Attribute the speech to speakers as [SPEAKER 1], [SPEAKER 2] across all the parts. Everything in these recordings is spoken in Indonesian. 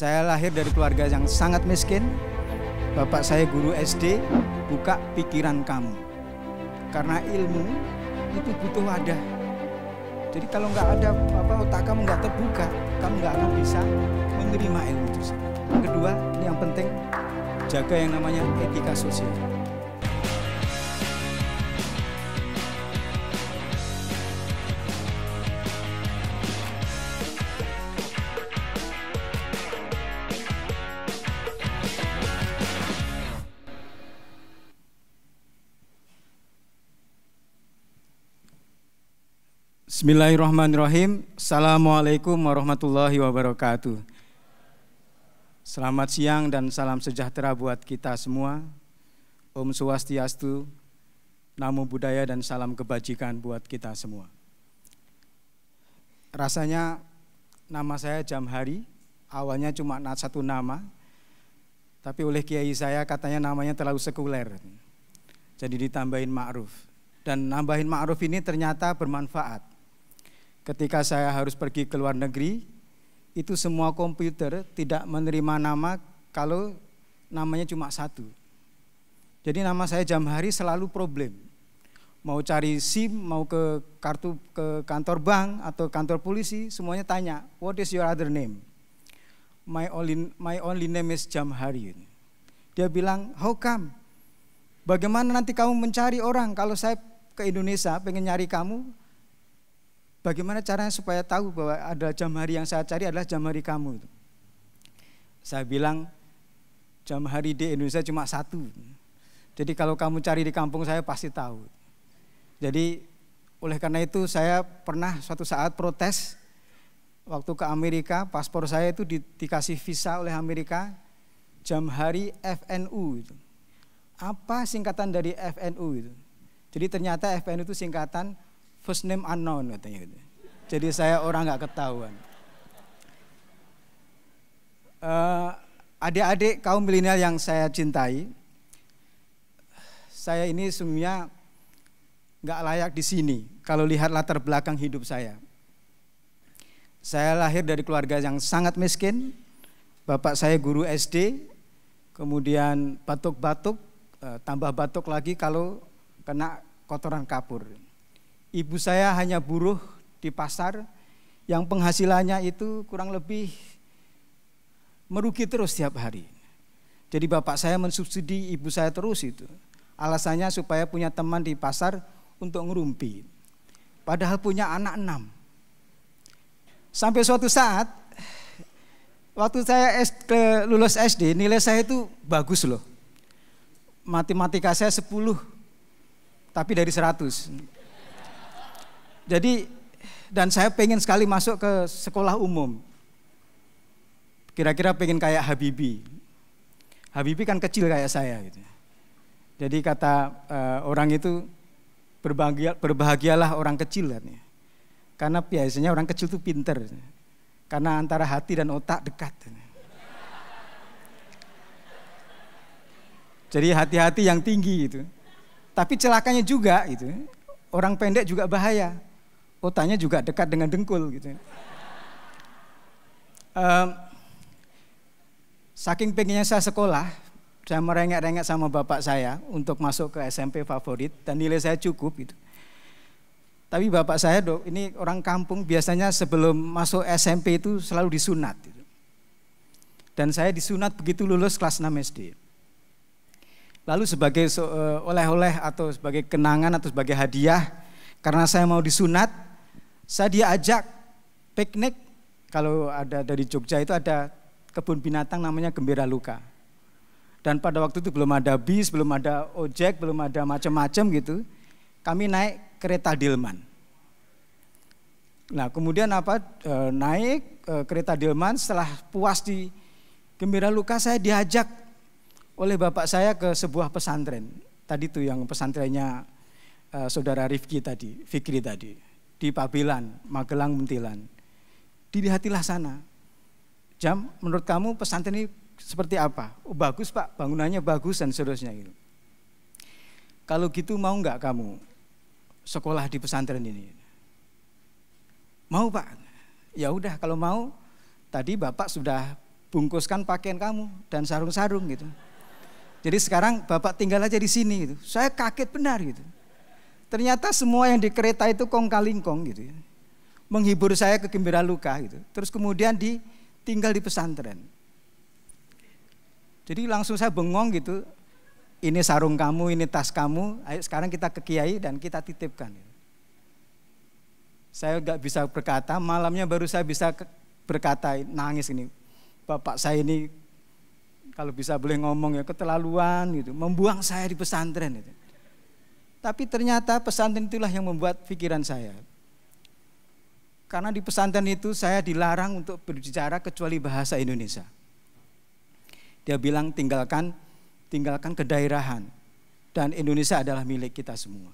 [SPEAKER 1] Saya lahir dari keluarga yang sangat miskin. Bapak saya guru SD, buka pikiran kamu. Karena ilmu itu butuh wadah. Jadi kalau nggak ada apa otak kamu nggak terbuka, kamu nggak akan bisa menerima ilmu itu. Kedua, yang penting jaga yang namanya etika sosial. Bismillahirrahmanirrahim. Assalamualaikum warahmatullahi wabarakatuh. Selamat siang dan salam sejahtera buat kita semua. Om Swastiastu, Namo Buddhaya dan salam kebajikan buat kita semua. Rasanya nama saya Jam Hari, awalnya cuma satu nama, tapi oleh kiai saya katanya namanya terlalu sekuler. Jadi ditambahin ma'ruf. Dan nambahin ma'ruf ini ternyata bermanfaat ketika saya harus pergi ke luar negeri, itu semua komputer tidak menerima nama kalau namanya cuma satu. Jadi nama saya Jamhari selalu problem. Mau cari SIM, mau ke kartu ke kantor bank atau kantor polisi, semuanya tanya, "What is your other name?" My only my only name is Jamhari. Dia bilang, "How come?" Bagaimana nanti kamu mencari orang kalau saya ke Indonesia pengen nyari kamu, Bagaimana caranya supaya tahu bahwa ada jam hari yang saya cari adalah jam hari kamu? Saya bilang jam hari di Indonesia cuma satu. Jadi kalau kamu cari di kampung saya pasti tahu. Jadi oleh karena itu saya pernah suatu saat protes waktu ke Amerika, paspor saya itu di, dikasih visa oleh Amerika jam hari FNU. Itu. Apa singkatan dari FNU itu? Jadi ternyata FNU itu singkatan first name unknown katanya gitu. Jadi saya orang nggak ketahuan. Uh, adik-adik kaum milenial yang saya cintai, saya ini sebenarnya nggak layak di sini. Kalau lihat latar belakang hidup saya, saya lahir dari keluarga yang sangat miskin. Bapak saya guru SD, kemudian batuk-batuk, eh, tambah batuk lagi kalau kena kotoran kapur. Ibu saya hanya buruh di pasar yang penghasilannya itu kurang lebih merugi terus setiap hari. Jadi bapak saya mensubsidi ibu saya terus itu. Alasannya supaya punya teman di pasar untuk ngerumpi. Padahal punya anak enam. Sampai suatu saat, waktu saya lulus SD, nilai saya itu bagus loh. Matematika saya 10, tapi dari 100. Jadi dan saya pengen sekali masuk ke sekolah umum. Kira-kira pengen kayak Habibi. Habibi kan kecil kayak saya gitu. Jadi kata uh, orang itu berbahagia, berbahagialah orang kecil katanya. Karena biasanya orang kecil itu pinter. Karena antara hati dan otak dekat. Jadi hati-hati yang tinggi itu. Tapi celakanya juga itu, orang pendek juga bahaya kotanya juga dekat dengan Dengkul gitu. Um, saking pengennya saya sekolah, saya merengek-rengek sama bapak saya untuk masuk ke SMP favorit dan nilai saya cukup gitu. Tapi bapak saya dok, ini orang kampung biasanya sebelum masuk SMP itu selalu disunat. Gitu. Dan saya disunat begitu lulus kelas 6 SD. Lalu sebagai eh, oleh-oleh atau sebagai kenangan atau sebagai hadiah, karena saya mau disunat, saya diajak piknik, kalau ada dari Jogja itu ada kebun binatang namanya Gembira Luka. Dan pada waktu itu belum ada bis, belum ada ojek, belum ada macam-macam gitu. Kami naik kereta Dilman. Nah kemudian apa e, naik e, kereta Dilman setelah puas di Gembira Luka saya diajak oleh bapak saya ke sebuah pesantren. Tadi tuh yang pesantrennya e, saudara Rifki tadi, Fikri tadi di Pabilan, Magelang, Muntilan. Dilihatilah sana. Jam, menurut kamu pesantren ini seperti apa? Oh, bagus pak, bangunannya bagus dan seterusnya. Gitu. Kalau gitu mau nggak kamu sekolah di pesantren ini? Mau pak? Ya udah kalau mau, tadi bapak sudah bungkuskan pakaian kamu dan sarung-sarung gitu. Jadi sekarang bapak tinggal aja di sini gitu. Saya kaget benar gitu. Ternyata semua yang di kereta itu kong kalingkong gitu ya. Menghibur saya ke Gembira luka gitu. Terus kemudian ditinggal di pesantren. Jadi langsung saya bengong gitu. Ini sarung kamu, ini tas kamu. Ayo sekarang kita ke kiai dan kita titipkan. Saya nggak bisa berkata. Malamnya baru saya bisa berkata nangis ini. Bapak saya ini kalau bisa boleh ngomong ya keterlaluan gitu. Membuang saya di pesantren itu. Tapi ternyata pesantren itulah yang membuat pikiran saya. Karena di pesantren itu saya dilarang untuk berbicara kecuali bahasa Indonesia. Dia bilang tinggalkan tinggalkan kedaerahan dan Indonesia adalah milik kita semua.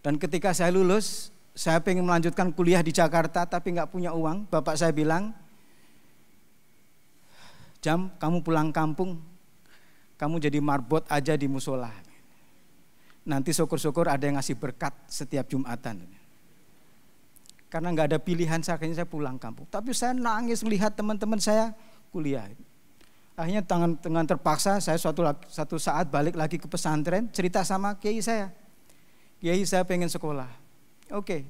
[SPEAKER 1] Dan ketika saya lulus, saya ingin melanjutkan kuliah di Jakarta tapi nggak punya uang. Bapak saya bilang, jam kamu pulang kampung, kamu jadi marbot aja di musola. Nanti syukur-syukur ada yang ngasih berkat setiap Jumatan. Karena nggak ada pilihan, akhirnya saya pulang kampung. Tapi saya nangis melihat teman-teman saya kuliah. Akhirnya tangan dengan terpaksa saya suatu satu saat balik lagi ke pesantren cerita sama kiai saya. Kiai saya pengen sekolah. Oke,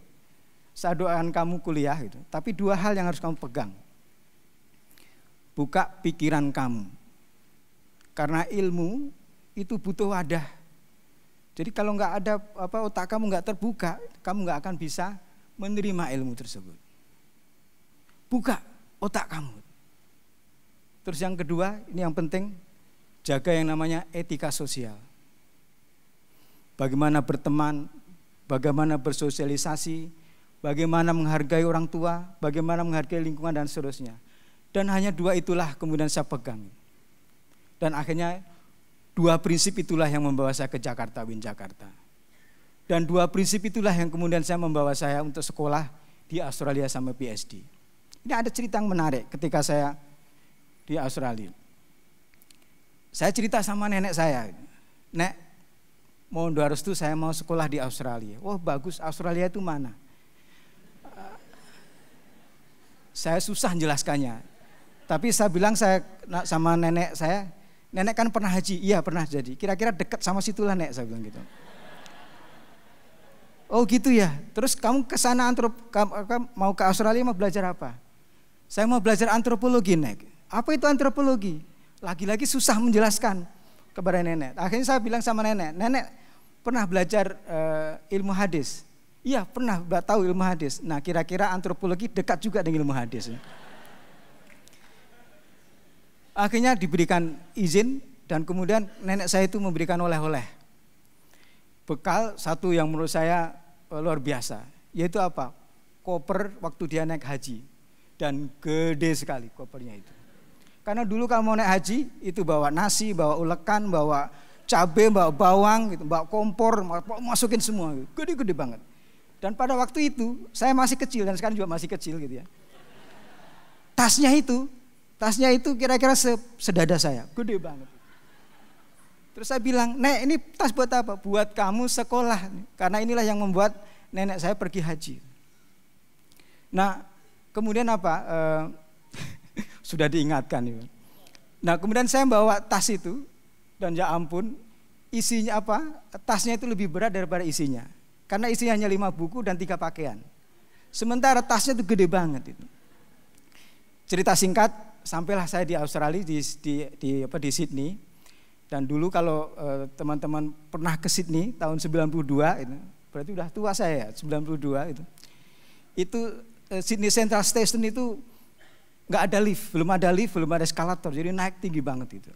[SPEAKER 1] saya doakan kamu kuliah gitu. Tapi dua hal yang harus kamu pegang. Buka pikiran kamu. Karena ilmu itu butuh wadah. Jadi kalau nggak ada apa otak kamu nggak terbuka, kamu nggak akan bisa menerima ilmu tersebut. Buka otak kamu. Terus yang kedua, ini yang penting, jaga yang namanya etika sosial. Bagaimana berteman, bagaimana bersosialisasi, bagaimana menghargai orang tua, bagaimana menghargai lingkungan dan seterusnya. Dan hanya dua itulah kemudian saya pegang. Dan akhirnya Dua prinsip itulah yang membawa saya ke Jakarta, Win Jakarta. Dan dua prinsip itulah yang kemudian saya membawa saya untuk sekolah di Australia sama PSD. Ini ada cerita yang menarik ketika saya di Australia. Saya cerita sama nenek saya. Nek, mau harus tuh saya mau sekolah di Australia. Wah oh, bagus, Australia itu mana? Saya susah menjelaskannya. Tapi saya bilang saya sama nenek saya, nenek kan pernah haji, iya pernah jadi. Kira-kira dekat sama situlah nek, saya bilang gitu. Oh gitu ya. Terus kamu ke sana antrop, mau ke Australia mau belajar apa? Saya mau belajar antropologi nek. Apa itu antropologi? Lagi-lagi susah menjelaskan kepada nenek. Akhirnya saya bilang sama nenek, nenek pernah belajar uh, ilmu hadis? Iya pernah tahu ilmu hadis. Nah kira-kira antropologi dekat juga dengan ilmu hadis. Ya. Akhirnya diberikan izin dan kemudian nenek saya itu memberikan oleh-oleh. Bekal satu yang menurut saya eh, luar biasa, yaitu apa? Koper waktu dia naik haji. Dan gede sekali kopernya itu. Karena dulu kalau mau naik haji itu bawa nasi, bawa ulekan, bawa cabai, bawa bawang, gitu, bawa kompor, masukin semua. Gitu. Gede-gede banget. Dan pada waktu itu saya masih kecil dan sekarang juga masih kecil gitu ya. Tasnya itu Tasnya itu kira-kira sedada saya, gede banget. Terus saya bilang, Nek ini tas buat apa? Buat kamu sekolah, karena inilah yang membuat nenek saya pergi haji. Nah, kemudian apa? Eh, sudah diingatkan. Ya. Nah, kemudian saya bawa tas itu, dan ya ampun, isinya apa? Tasnya itu lebih berat daripada isinya. Karena isinya hanya lima buku dan tiga pakaian. Sementara tasnya itu gede banget itu. Cerita singkat, sampailah saya di Australia di di, di apa di Sydney. Dan dulu kalau eh, teman-teman eh, pernah ke Sydney tahun 92 itu, berarti udah tua saya ya, 92 itu. Itu eh, Sydney Central Station itu nggak ada lift, belum ada lift, belum ada eskalator, jadi naik tinggi banget itu.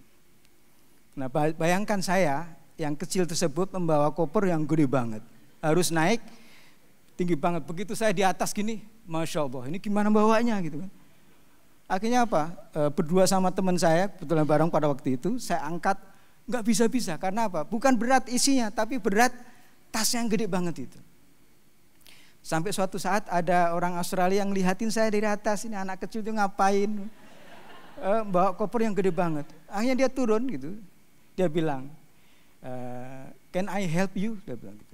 [SPEAKER 1] Nah, bayangkan saya yang kecil tersebut membawa koper yang gede banget. Harus naik tinggi banget. Begitu saya di atas gini, Masya Allah, ini gimana bawanya gitu kan. Akhirnya apa? E, berdua sama teman saya, kebetulan bareng pada waktu itu, saya angkat, nggak bisa-bisa. Karena apa? Bukan berat isinya, tapi berat tas yang gede banget itu. Sampai suatu saat ada orang Australia yang lihatin saya dari atas, ini anak kecil itu ngapain? E, bawa koper yang gede banget. Akhirnya dia turun gitu, dia bilang, e, can I help you? Dia bilang gitu.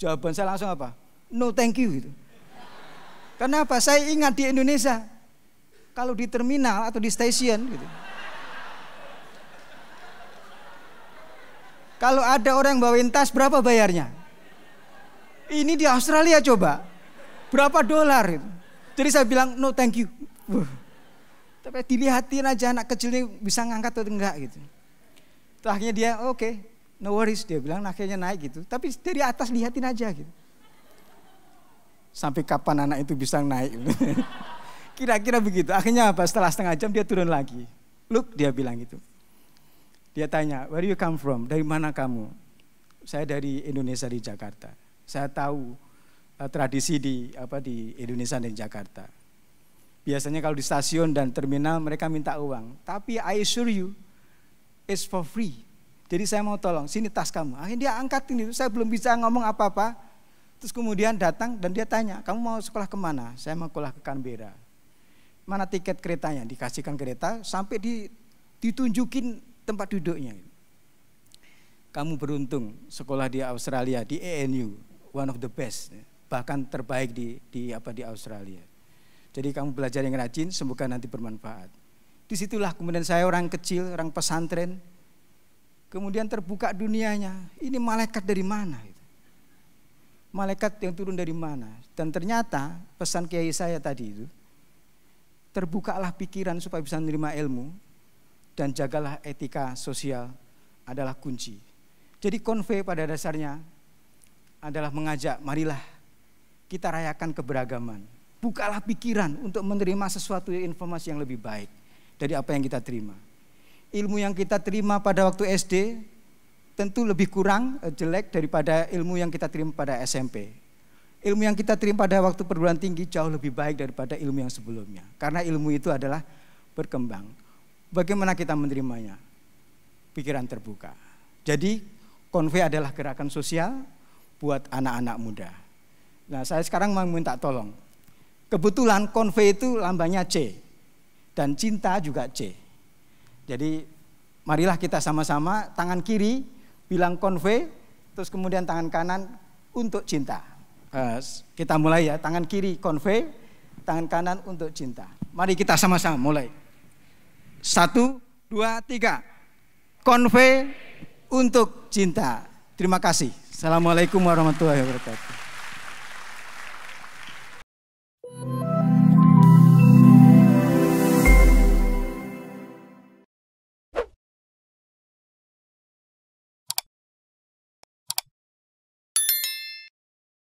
[SPEAKER 1] Jawaban saya langsung apa? No thank you gitu. Kenapa? Saya ingat di Indonesia kalau di terminal atau di stasiun gitu. Kalau ada orang yang bawain tas berapa bayarnya? Ini di Australia coba. Berapa dolar itu? Jadi saya bilang no thank you. Uh. Tapi dilihatin aja anak kecil ini bisa ngangkat atau enggak gitu. Terus akhirnya dia oke, okay, no worries dia bilang nah, akhirnya naik gitu. Tapi dari atas lihatin aja gitu. Sampai kapan anak itu bisa naik? Gitu. Kira-kira begitu. Akhirnya apa? Setelah setengah jam dia turun lagi. Look, dia bilang gitu. Dia tanya, where you come from? Dari mana kamu? Saya dari Indonesia di Jakarta. Saya tahu uh, tradisi di apa di Indonesia dan Jakarta. Biasanya kalau di stasiun dan terminal mereka minta uang. Tapi I assure you, it's for free. Jadi saya mau tolong, sini tas kamu. Akhirnya dia angkat ini, saya belum bisa ngomong apa-apa. Terus kemudian datang dan dia tanya, kamu mau sekolah kemana? Saya mau sekolah ke Canberra mana tiket keretanya, dikasihkan kereta sampai di, ditunjukin tempat duduknya. Kamu beruntung sekolah di Australia di ANU, one of the best, bahkan terbaik di di apa di Australia. Jadi kamu belajar yang rajin, semoga nanti bermanfaat. Disitulah kemudian saya orang kecil, orang pesantren, kemudian terbuka dunianya. Ini malaikat dari mana? Malaikat yang turun dari mana? Dan ternyata pesan kiai saya tadi itu, terbukalah pikiran supaya bisa menerima ilmu dan jagalah etika sosial adalah kunci. Jadi konve pada dasarnya adalah mengajak marilah kita rayakan keberagaman. Bukalah pikiran untuk menerima sesuatu informasi yang lebih baik dari apa yang kita terima. Ilmu yang kita terima pada waktu SD tentu lebih kurang eh, jelek daripada ilmu yang kita terima pada SMP ilmu yang kita terima pada waktu perguruan tinggi jauh lebih baik daripada ilmu yang sebelumnya. Karena ilmu itu adalah berkembang. Bagaimana kita menerimanya? Pikiran terbuka. Jadi konve adalah gerakan sosial buat anak-anak muda. Nah saya sekarang mau minta tolong. Kebetulan konve itu lambangnya C. Dan cinta juga C. Jadi marilah kita sama-sama tangan kiri bilang konve, terus kemudian tangan kanan untuk cinta. Eh, kita mulai ya, tangan kiri konvei tangan kanan untuk cinta. Mari kita sama-sama mulai. Satu, dua, tiga. konvei untuk cinta. Terima kasih. Assalamualaikum warahmatullahi wabarakatuh.